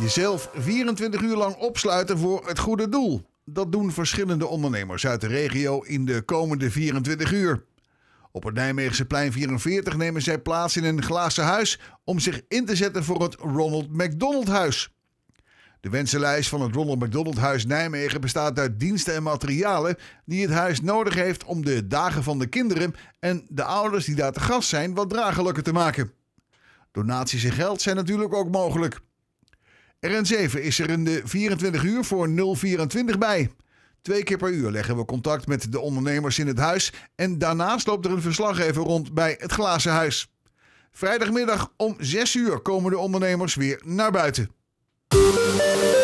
Jezelf 24 uur lang opsluiten voor het goede doel. Dat doen verschillende ondernemers uit de regio in de komende 24 uur. Op het Nijmeegse plein 44 nemen zij plaats in een glazen huis om zich in te zetten voor het Ronald McDonald Huis. De wensenlijst van het Ronald McDonald Huis Nijmegen bestaat uit diensten en materialen die het huis nodig heeft om de dagen van de kinderen en de ouders die daar te gast zijn wat draaglijker te maken. Donaties en geld zijn natuurlijk ook mogelijk. RN7 is er in de 24 uur voor 024 bij. Twee keer per uur leggen we contact met de ondernemers in het huis en daarnaast loopt er een verslaggever rond bij het Glazen Huis. Vrijdagmiddag om 6 uur komen de ondernemers weer naar buiten.